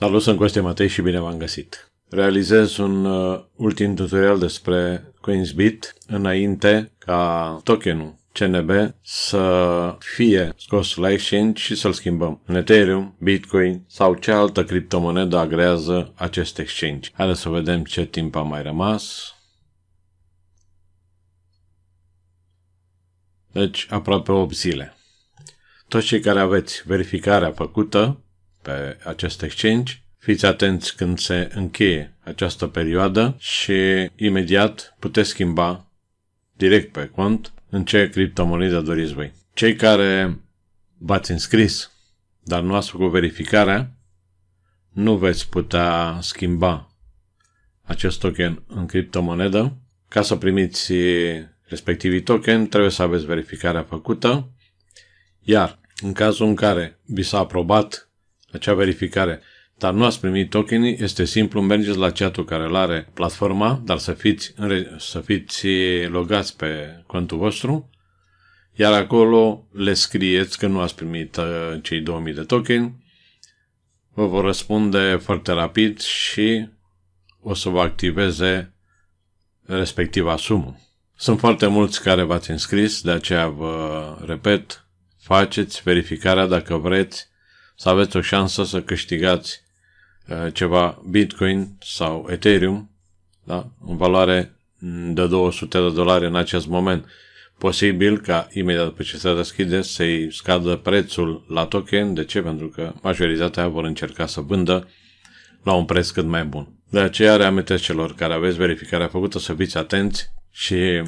Salut, sunt Costi Matei și bine v-am găsit! Realizez un uh, ultim tutorial despre Coinsbit înainte ca tokenul CNB să fie scos la exchange și să-l schimbăm în Ethereum, Bitcoin sau ce altă criptomonedă agrează acest exchange. Haideți să vedem ce timp a mai rămas. Deci aproape 8 zile. Toți cei care aveți verificarea făcută, pe acest exchange. Fiți atenți când se încheie această perioadă și imediat puteți schimba direct pe cont în ce criptomonedă doriți voi. Cei care v-ați înscris, dar nu ați făcut verificarea, nu veți putea schimba acest token în criptomonedă. Ca să primiți respectivii token, trebuie să aveți verificarea făcută, iar în cazul în care vi s-a aprobat acea verificare, dar nu ați primit tokenii, este simplu, mergeți la chat care îl are platforma, dar să fiți, să fiți logați pe contul vostru, iar acolo le scrieți că nu ați primit uh, cei 2000 de token, vă vor răspunde foarte rapid și o să vă activeze respectiva sumă. Sunt foarte mulți care v-ați înscris, de aceea vă repet, faceți verificarea dacă vreți să aveți o șansă să câștigați uh, ceva Bitcoin sau Ethereum, da? în valoare mm, de 200 de dolari în acest moment. Posibil ca imediat după ce se deschide să-i scadă prețul la token. De ce? Pentru că majoritatea vor încerca să vândă la un preț cât mai bun. De aceea reamintesc celor care aveți verificarea făcută să fiți atenți și,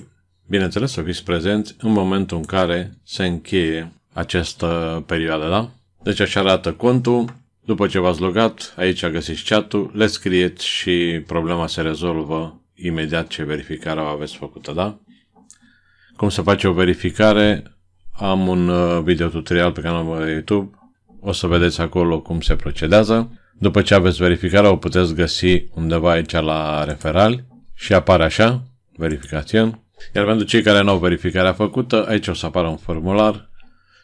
bineînțeles, să fiți prezenți în momentul în care se încheie această perioadă, da? Deci așa arată contul. După ce v-ați logat, aici găsiți chat-ul, le scrieți și problema se rezolvă imediat ce verificarea o aveți făcută, da? Cum să face o verificare, am un uh, video tutorial pe canalul meu de YouTube, o să vedeți acolo cum se procedează. După ce aveți verificarea, o puteți găsi undeva aici la referal și apare așa, verificație. Iar pentru cei care nu au verificarea făcută, aici o să apară un formular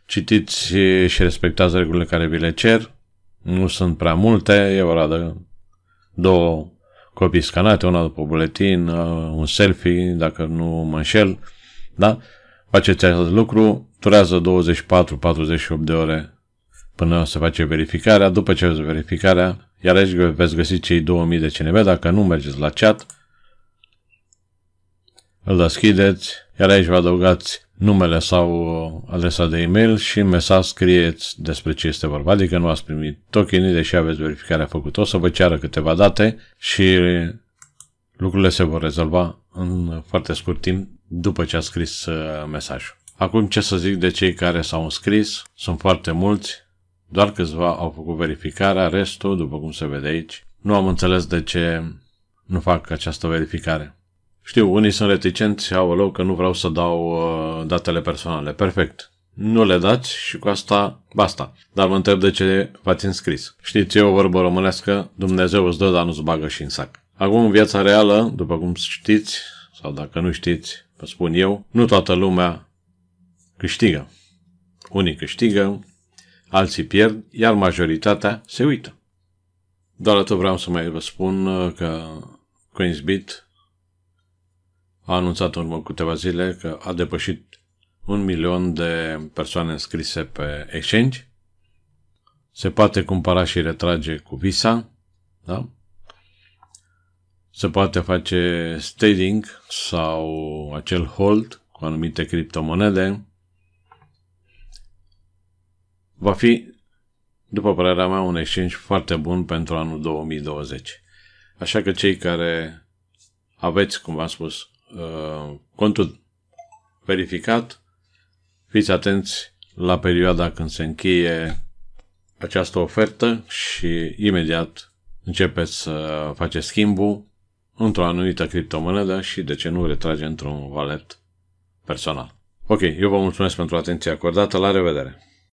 Citiți și respectați regulile care vi le cer. Nu sunt prea multe, e o radă. două copii scanate, una după buletin, uh, un selfie, dacă nu mă înșel. Da? Faceți acest lucru, durează 24-48 de ore până se face verificarea. După ce aveți verificarea, iar aici veți găsi cei 2000 de CNV. Dacă nu mergeți la chat, îl deschideți, iar aici vă adăugați numele sau adresa de e-mail și în mesaj scrieți despre ce este vorba, adică nu ați primit tokenii, deși aveți verificarea făcută, o să vă ceară câteva date și lucrurile se vor rezolva în foarte scurt timp după ce ați scris uh, mesajul. Acum ce să zic de cei care s-au înscris, sunt foarte mulți, doar câțiva au făcut verificarea, restul, după cum se vede aici, nu am înțeles de ce nu fac această verificare. Știu, unii sunt reticenți, au loc că nu vreau să dau uh, datele personale. Perfect. Nu le dați și cu asta basta. Dar mă întreb de ce v-ați înscris. Știți, e o vorbă românească, Dumnezeu îți dă, dar nu-ți bagă și în sac. Acum, în viața reală, după cum știți, sau dacă nu știți, vă spun eu, nu toată lumea câștigă. Unii câștigă, alții pierd, iar majoritatea se uită. Doar atât vreau să mai vă spun uh, că Queensbit a anunțat în urmă câteva zile că a depășit un milion de persoane înscrise pe exchange. Se poate cumpăra și retrage cu Visa, da? Se poate face staging sau acel hold cu anumite criptomonede. Va fi, după părerea mea, un exchange foarte bun pentru anul 2020. Așa că cei care aveți, cum v-am spus, Uh, contul verificat, fiți atenți la perioada când se încheie această ofertă și imediat începeți să faceți schimbul într-o anumită criptomonedă și de ce nu retrage într-un valet personal. Ok, eu vă mulțumesc pentru atenția acordată, la revedere!